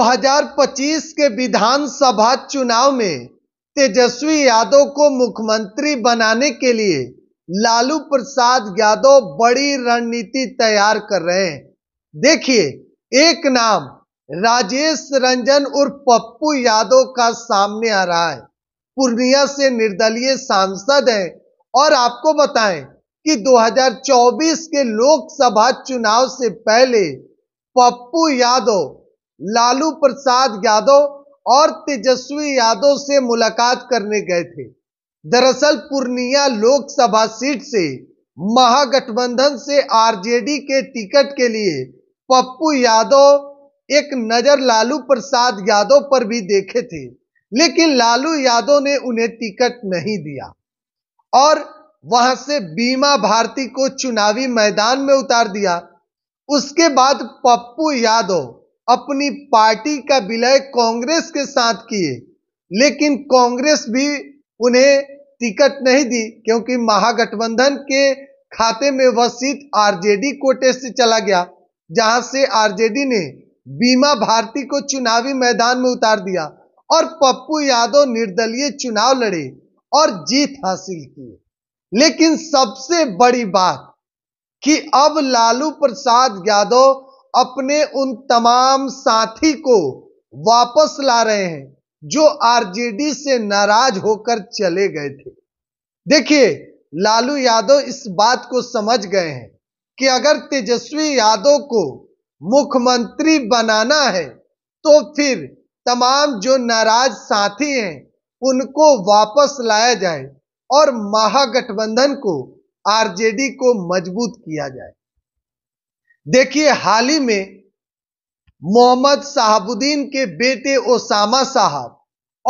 2025 के विधानसभा चुनाव में तेजस्वी यादव को मुख्यमंत्री बनाने के लिए लालू प्रसाद यादव बड़ी रणनीति तैयार कर रहे हैं देखिए एक नाम राजेश रंजन उर्फ पप्पू यादव का सामने आ रहा है पूर्णिया से निर्दलीय सांसद हैं और आपको बताएं कि 2024 के लोकसभा चुनाव से पहले पप्पू यादव लालू प्रसाद यादव और तेजस्वी यादव से मुलाकात करने गए थे दरअसल पूर्णिया लोकसभा सीट से महागठबंधन से आरजेडी के टिकट के लिए पप्पू यादव एक नजर लालू प्रसाद यादव पर भी देखे थे लेकिन लालू यादव ने उन्हें टिकट नहीं दिया और वहां से बीमा भारती को चुनावी मैदान में उतार दिया उसके बाद पप्पू यादव अपनी पार्टी का विलय कांग्रेस के साथ किए लेकिन कांग्रेस भी उन्हें टिकट नहीं दी क्योंकि महागठबंधन के खाते में वह सीट आरजेडी कोटे से चला गया जहां से आरजेडी ने बीमा भारती को चुनावी मैदान में उतार दिया और पप्पू यादव निर्दलीय चुनाव लड़े और जीत हासिल की लेकिन सबसे बड़ी बात कि अब लालू प्रसाद यादव अपने उन तमाम साथी को वापस ला रहे हैं जो आरजेडी से नाराज होकर चले गए थे देखिए लालू यादव इस बात को समझ गए हैं कि अगर तेजस्वी यादव को मुख्यमंत्री बनाना है तो फिर तमाम जो नाराज साथी हैं उनको वापस लाया जाए और महागठबंधन को आरजेडी को मजबूत किया जाए देखिए हाल ही में मोहम्मद साहबुद्दीन के बेटे ओसामा साहब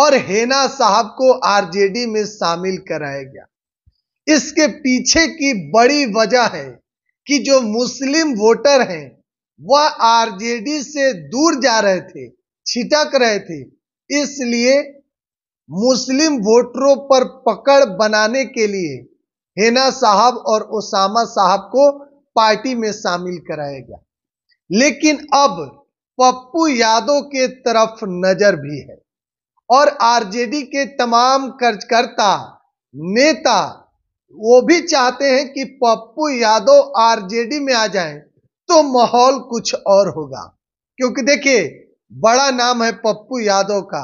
और हेना साहब को आरजेडी में शामिल कराया गया इसके पीछे की बड़ी वजह है कि जो मुस्लिम वोटर हैं वह आरजेडी से दूर जा रहे थे छिटक रहे थे इसलिए मुस्लिम वोटरों पर पकड़ बनाने के लिए हेना साहब और ओसामा साहब को पार्टी में शामिल कराया गया लेकिन अब पप्पू यादव के तरफ नजर भी है और आरजेडी के तमाम कार्यकर्ता नेता वो भी चाहते हैं कि पप्पू यादव आरजेडी में आ जाएं तो माहौल कुछ और होगा क्योंकि देखिए बड़ा नाम है पप्पू यादव का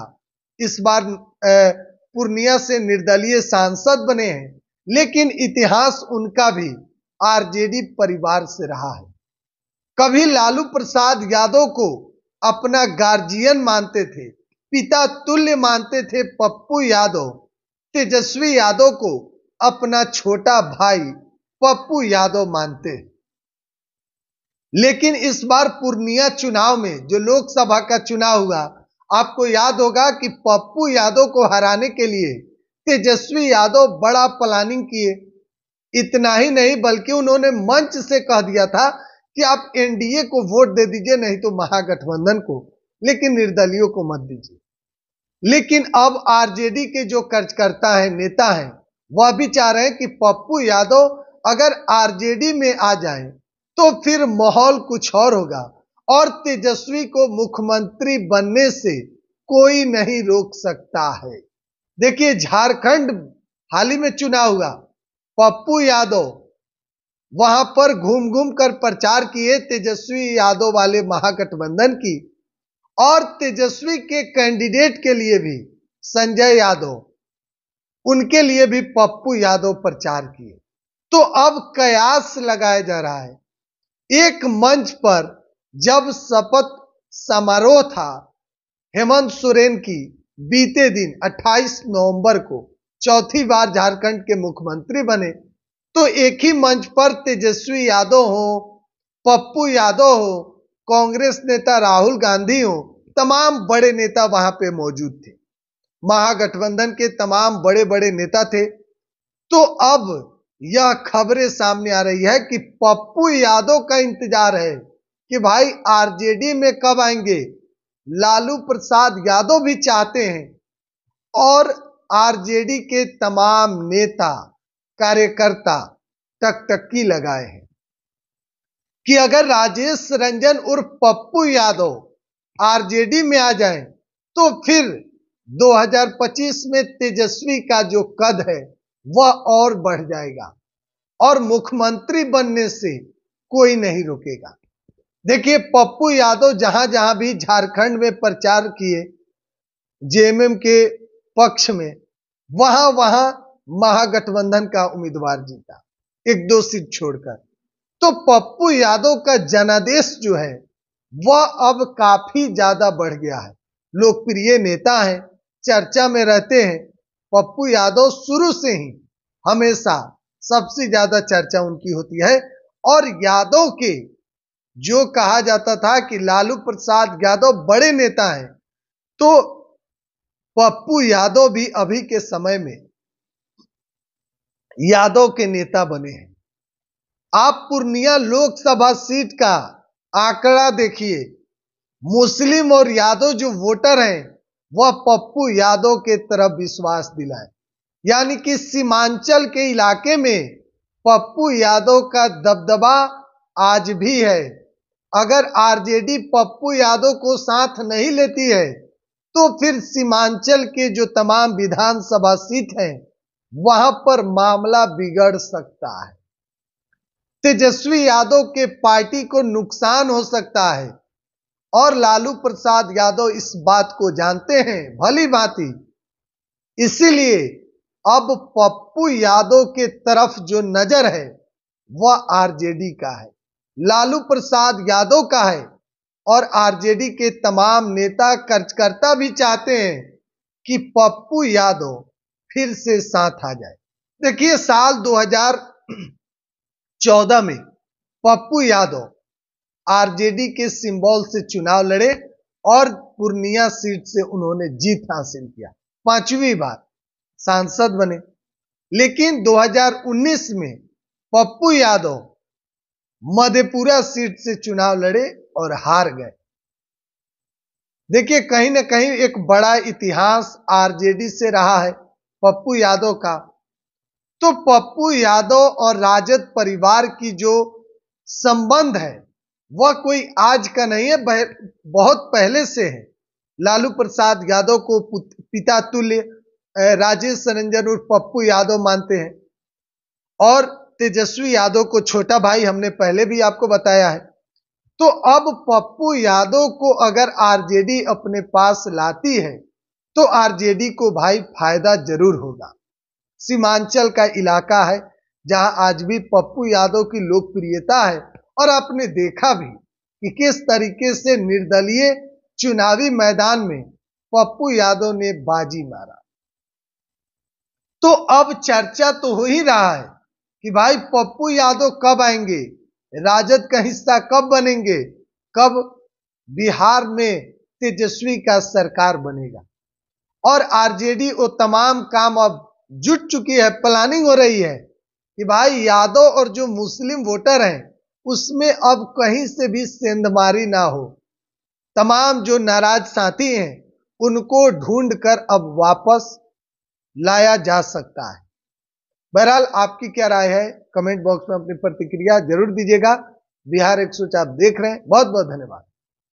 इस बार पूर्णिया से निर्दलीय सांसद बने हैं लेकिन इतिहास उनका भी आरजेडी परिवार से रहा है कभी लालू प्रसाद यादव को अपना गार्जियन मानते थे पिता तुल्य मानते थे पप्पू यादव तेजस्वी यादव को अपना छोटा भाई पप्पू यादव मानते लेकिन इस बार पूर्णिया चुनाव में जो लोकसभा का चुनाव हुआ आपको याद होगा कि पप्पू यादव को हराने के लिए तेजस्वी यादव बड़ा प्लानिंग किए इतना ही नहीं बल्कि उन्होंने मंच से कह दिया था कि आप एनडीए को वोट दे दीजिए नहीं तो महागठबंधन को लेकिन निर्दलियों को मत दीजिए लेकिन अब आरजेडी के जो कार्यकर्ता हैं नेता हैं वह भी चाह रहे हैं कि पप्पू यादव अगर आरजेडी में आ जाए तो फिर माहौल कुछ और होगा और तेजस्वी को मुख्यमंत्री बनने से कोई नहीं रोक सकता है देखिए झारखंड हाल ही में चुनाव हुआ पप्पू यादव वहां पर घूम घूम कर प्रचार किए तेजस्वी यादव वाले महागठबंधन की और तेजस्वी के कैंडिडेट के लिए भी संजय यादव उनके लिए भी पप्पू यादव प्रचार किए तो अब कयास लगाया जा रहा है एक मंच पर जब शपथ समारोह था हेमंत सोरेन की बीते दिन 28 नवंबर को चौथी बार झारखंड के मुख्यमंत्री बने तो एक ही मंच पर तेजस्वी यादव हो पप्पू यादव हो कांग्रेस नेता राहुल गांधी हो तमाम बड़े नेता वहां पे मौजूद थे महागठबंधन के तमाम बड़े बड़े नेता थे तो अब यह खबरें सामने आ रही है कि पप्पू यादव का इंतजार है कि भाई आरजेडी में कब आएंगे लालू प्रसाद यादव भी चाहते हैं और आरजेडी के तमाम नेता कार्यकर्ता तक लगाए हैं कि अगर राजेश रंजन उर्फ पप्पू यादव आरजेडी में आ जाएं तो फिर 2025 में तेजस्वी का जो कद है वह और बढ़ जाएगा और मुख्यमंत्री बनने से कोई नहीं रुकेगा देखिए पप्पू यादव जहां जहां भी झारखंड में प्रचार किए जेएमएम के पक्ष में वहां वहां महागठबंधन का उम्मीदवार जीता एक दो सीट छोड़कर तो पप्पू यादव का जनादेश जो है वह अब काफी ज्यादा बढ़ गया है लोकप्रिय नेता हैं चर्चा में रहते हैं पप्पू यादव शुरू से ही हमेशा सबसे ज्यादा चर्चा उनकी होती है और यादव के जो कहा जाता था कि लालू प्रसाद यादव बड़े नेता हैं तो पप्पू तो यादव भी अभी के समय में यादव के नेता बने हैं आप पूर्णिया लोकसभा सीट का आंकड़ा देखिए मुस्लिम और यादव जो वोटर हैं वह पप्पू यादव के तरफ विश्वास दिलाए यानी कि सीमांचल के इलाके में पप्पू यादव का दबदबा आज भी है अगर आरजेडी पप्पू यादव को साथ नहीं लेती है तो फिर सीमांचल के जो तमाम विधानसभा सीट हैं वहां पर मामला बिगड़ सकता है तेजस्वी यादव के पार्टी को नुकसान हो सकता है और लालू प्रसाद यादव इस बात को जानते हैं भली भांति इसीलिए अब पप्पू यादव के तरफ जो नजर है वह आरजेडी का है लालू प्रसाद यादव का है और आरजेडी के तमाम नेता कार्यकर्ता भी चाहते हैं कि पप्पू यादव फिर से साथ आ जाए देखिए साल 2014 में पप्पू यादव आरजेडी के सिंबल से चुनाव लड़े और पूर्णिया सीट से उन्होंने जीत हासिल किया पांचवी बार सांसद बने लेकिन 2019 में पप्पू यादव मधेपुरा सीट से चुनाव लड़े और हार गए देखिए कहीं ना कहीं एक बड़ा इतिहास आरजेडी से रहा है पप्पू यादव का तो पप्पू यादव और राजद परिवार की जो संबंध है वह कोई आज का नहीं है बहुत पहले से है लालू प्रसाद यादव को पिता तुल्य राजेश रंजन उर्फ पप्पू यादव मानते हैं और तेजस्वी यादव को छोटा भाई हमने पहले भी आपको बताया है तो अब पप्पू यादव को अगर आरजेडी अपने पास लाती है तो आरजेडी को भाई फायदा जरूर होगा सीमांचल का इलाका है जहां आज भी पप्पू यादव की लोकप्रियता है और आपने देखा भी कि किस तरीके से निर्दलीय चुनावी मैदान में पप्पू यादव ने बाजी मारा तो अब चर्चा तो हो ही रहा है कि भाई पप्पू यादव कब आएंगे राजद का हिस्सा कब बनेंगे कब बिहार में तेजस्वी का सरकार बनेगा और आरजेडी वो तमाम काम अब जुट चुकी है प्लानिंग हो रही है कि भाई यादव और जो मुस्लिम वोटर हैं उसमें अब कहीं से भी सेंधमारी ना हो तमाम जो नाराज साथी हैं उनको ढूंढ कर अब वापस लाया जा सकता है बहरहाल आपकी क्या राय है कमेंट बॉक्स में अपनी प्रतिक्रिया जरूर दीजिएगा बिहार एक आप देख रहे हैं बहुत बहुत धन्यवाद